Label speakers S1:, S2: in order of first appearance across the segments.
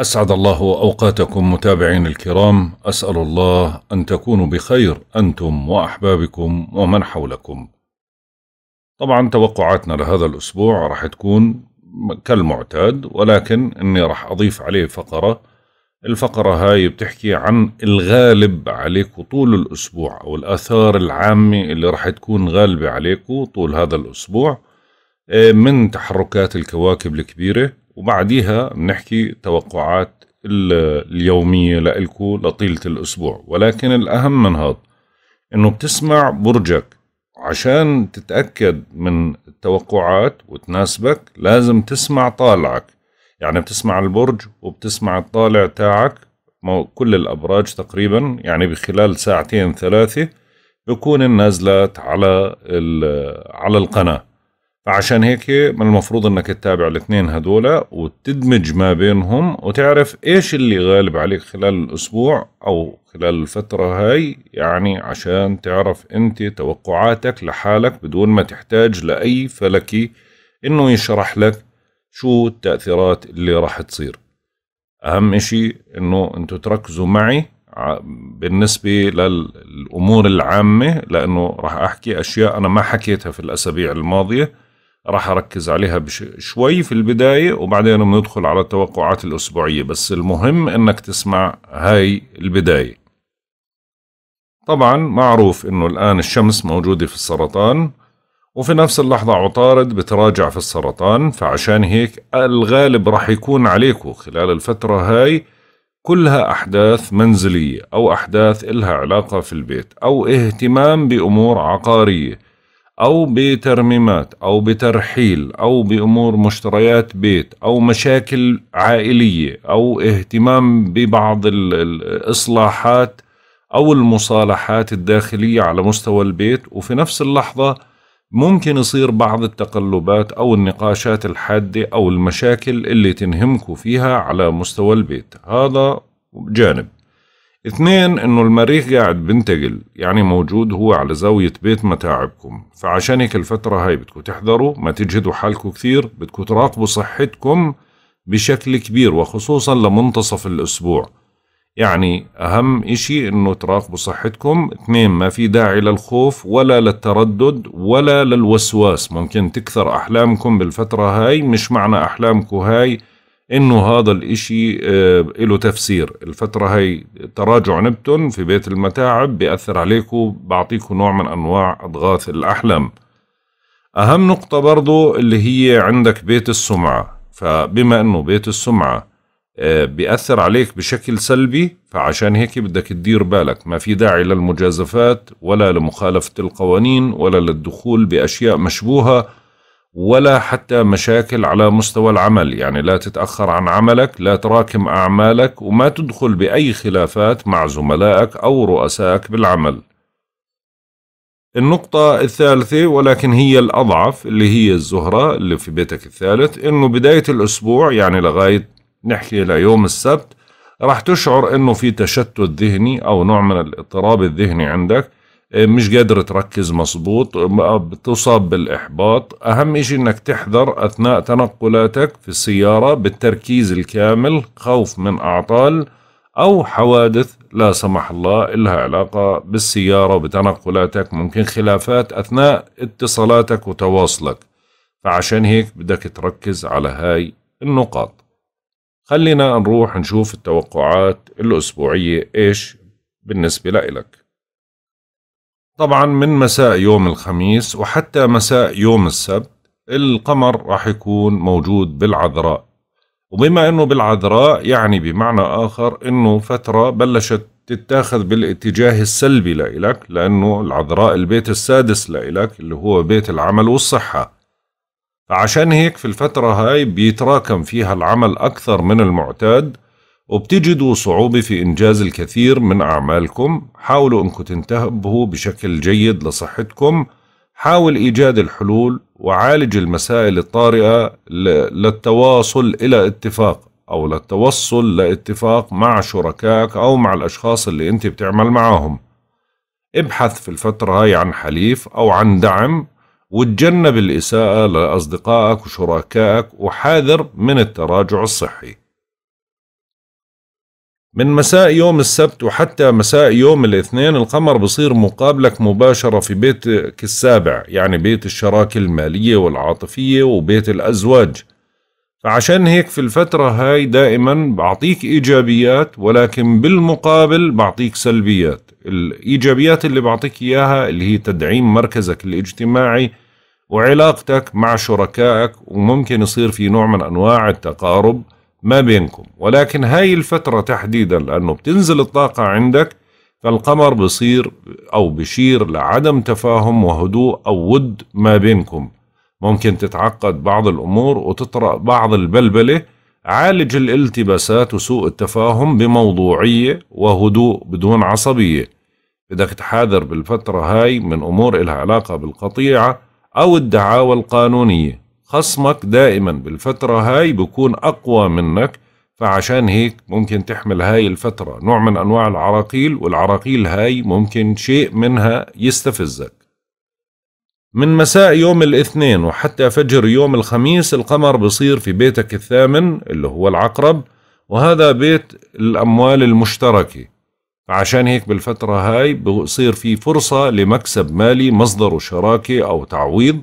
S1: أسعد الله أوقاتكم متابعين الكرام أسأل الله أن تكونوا بخير أنتم وأحبابكم ومن حولكم طبعا توقعاتنا لهذا الأسبوع راح تكون كالمعتاد ولكن أني راح أضيف عليه فقرة الفقرة هاي بتحكي عن الغالب عليك طول الأسبوع أو الآثار العامة اللي راح تكون غالبة عليك طول هذا الأسبوع إيه، من تحركات الكواكب الكبيرة وبعديها بنحكي توقعات اليومية لإلكو لطيلة الأسبوع ولكن الأهم من هذا إنه بتسمع برجك عشان تتأكد من التوقعات وتناسبك لازم تسمع طالعك يعني بتسمع البرج وبتسمع الطالع تاعك كل الأبراج تقريبا يعني بخلال ساعتين ثلاثة بكون النازلات على على القناة فعشان هيك من المفروض انك تتابع الاثنين هدول وتدمج ما بينهم وتعرف ايش اللي غالب عليك خلال الاسبوع او خلال الفترة هاي يعني عشان تعرف انت توقعاتك لحالك بدون ما تحتاج لأي فلكي انه يشرح لك شو التأثيرات اللي راح تصير اهم اشي انه انتو تركزوا معي بالنسبة للأمور العامة لأنه راح أحكي أشياء أنا ما حكيتها في الأسابيع الماضية راح أركز عليها شوي في البداية وبعدين بندخل على التوقعات الأسبوعية بس المهم أنك تسمع هاي البداية طبعا معروف أنه الآن الشمس موجودة في السرطان وفي نفس اللحظة عطارد بتراجع في السرطان فعشان هيك الغالب راح يكون عليكم خلال الفترة هاي كلها أحداث منزلية أو أحداث إلها علاقة في البيت أو اهتمام بأمور عقارية أو بترميمات أو بترحيل أو بأمور مشتريات بيت أو مشاكل عائلية أو اهتمام ببعض الإصلاحات أو المصالحات الداخلية على مستوى البيت وفي نفس اللحظة ممكن يصير بعض التقلبات أو النقاشات الحادة أو المشاكل اللي تنهمكوا فيها على مستوى البيت هذا جانب اثنين انه المريخ قاعد بنتقل يعني موجود هو على زاوية بيت متاعبكم فعشان هيك الفترة هاي بدكم تحذروا ما تجهدوا حالكم كثير بدكم تراقبوا صحتكم بشكل كبير وخصوصا لمنتصف الأسبوع يعني أهم إشي إنه تراقبوا صحتكم اثنين ما في داعي للخوف ولا للتردد ولا للوسواس ممكن تكثر أحلامكم بالفترة هاي مش معنى أحلامكم هاي انه هذا الاشي آه، له تفسير الفترة هاي تراجع نبتون في بيت المتاعب بيأثر عليكم بعطيكم نوع من انواع اضغاث الاحلام اهم نقطة برضو اللي هي عندك بيت السمعة فبما انه بيت السمعة آه، بيأثر عليك بشكل سلبي فعشان هيك بدك تدير بالك ما في داعي للمجازفات ولا لمخالفة القوانين ولا للدخول بأشياء مشبوهة ولا حتى مشاكل على مستوى العمل يعني لا تتأخر عن عملك لا تراكم أعمالك وما تدخل بأي خلافات مع زملائك أو رؤسائك بالعمل النقطة الثالثة ولكن هي الأضعف اللي هي الزهرة اللي في بيتك الثالث إنه بداية الأسبوع يعني لغاية نحكي ليوم السبت راح تشعر إنه في تشتت ذهني أو نوع من الاضطراب الذهني عندك إيه، مش قادر تركز مظبوط بتصاب بالإحباط أهم شيء أنك تحذر أثناء تنقلاتك في السيارة بالتركيز الكامل خوف من أعطال أو حوادث لا سمح الله إلها علاقة بالسيارة وبتنقلاتك ممكن خلافات أثناء اتصالاتك وتواصلك فعشان هيك بدك تركز على هاي النقاط خلينا نروح نشوف التوقعات الأسبوعية إيش بالنسبة لإلك طبعا من مساء يوم الخميس وحتى مساء يوم السبت القمر راح يكون موجود بالعذراء وبما انه بالعذراء يعني بمعنى اخر انه فتره بلشت تتاخذ بالاتجاه السلبي لإلك لأنه العذراء البيت السادس لإلك اللي هو بيت العمل والصحة فعشان هيك في الفترة هاي بيتراكم فيها العمل أكثر من المعتاد وبتجدوا صعوبة في إنجاز الكثير من أعمالكم حاولوا أنكم تنتبهوا بشكل جيد لصحتكم حاول إيجاد الحلول وعالج المسائل الطارئة للتواصل إلى اتفاق أو للتوصل لاتفاق مع شركائك أو مع الأشخاص اللي أنت بتعمل معاهم ابحث في الفترة هاي عن حليف أو عن دعم وتجنب الإساءة لأصدقائك وشركائك وحاذر من التراجع الصحي من مساء يوم السبت وحتى مساء يوم الاثنين القمر بصير مقابلك مباشرة في بيتك السابع يعني بيت الشراكة المالية والعاطفية وبيت الأزواج فعشان هيك في الفترة هاي دائما بعطيك إيجابيات ولكن بالمقابل بعطيك سلبيات الإيجابيات اللي بعطيك إياها اللي هي تدعيم مركزك الاجتماعي وعلاقتك مع شركائك وممكن يصير في نوع من أنواع التقارب ما بينكم ولكن هاي الفترة تحديدا لأنه بتنزل الطاقة عندك فالقمر بصير أو بشير لعدم تفاهم وهدوء أو ود ما بينكم ممكن تتعقد بعض الأمور وتطرأ بعض البلبلة عالج الالتباسات وسوء التفاهم بموضوعية وهدوء بدون عصبية بدك تحاذر بالفترة هاي من أمور إلها علاقة بالقطيعة أو الدعاوى القانونية خصمك دائما بالفترة هاي بكون أقوى منك فعشان هيك ممكن تحمل هاي الفترة نوع من أنواع العراقيل والعراقيل هاي ممكن شيء منها يستفزك من مساء يوم الاثنين وحتى فجر يوم الخميس القمر بصير في بيتك الثامن اللي هو العقرب وهذا بيت الأموال المشتركة فعشان هيك بالفترة هاي بصير في فرصة لمكسب مالي مصدر شراكة أو تعويض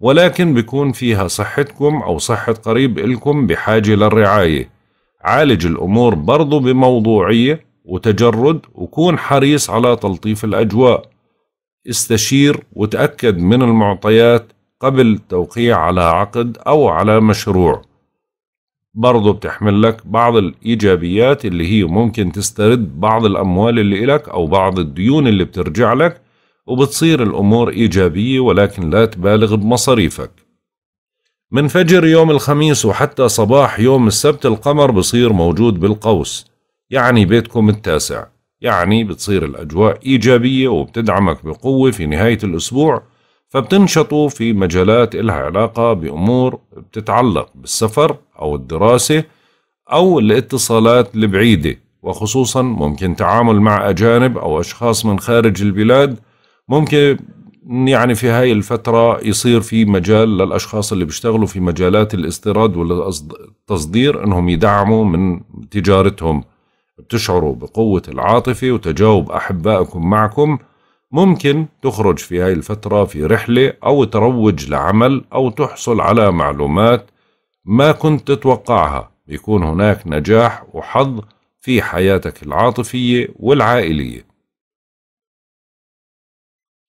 S1: ولكن بيكون فيها صحتكم أو صحة قريب إلكم بحاجة للرعاية عالج الأمور برضو بموضوعية وتجرد وكون حريص على تلطيف الأجواء استشير وتأكد من المعطيات قبل توقيع على عقد أو على مشروع برضو بتحمل لك بعض الإيجابيات اللي هي ممكن تسترد بعض الأموال اللي إلك أو بعض الديون اللي بترجع لك وبتصير الأمور إيجابية ولكن لا تبالغ بمصاريفك من فجر يوم الخميس وحتى صباح يوم السبت القمر بصير موجود بالقوس يعني بيتكم التاسع يعني بتصير الأجواء إيجابية وبتدعمك بقوة في نهاية الأسبوع فبتنشطوا في مجالات إلها علاقة بأمور بتتعلق بالسفر أو الدراسة أو الاتصالات البعيدة وخصوصا ممكن تعامل مع أجانب أو أشخاص من خارج البلاد ممكن يعني في هاي الفترة يصير في مجال للأشخاص اللي بيشتغلوا في مجالات الاستيراد والتصدير أنهم يدعموا من تجارتهم بتشعروا بقوة العاطفة وتجاوب أحبائكم معكم ممكن تخرج في هاي الفترة في رحلة أو تروج لعمل أو تحصل على معلومات ما كنت تتوقعها بيكون هناك نجاح وحظ في حياتك العاطفية والعائلية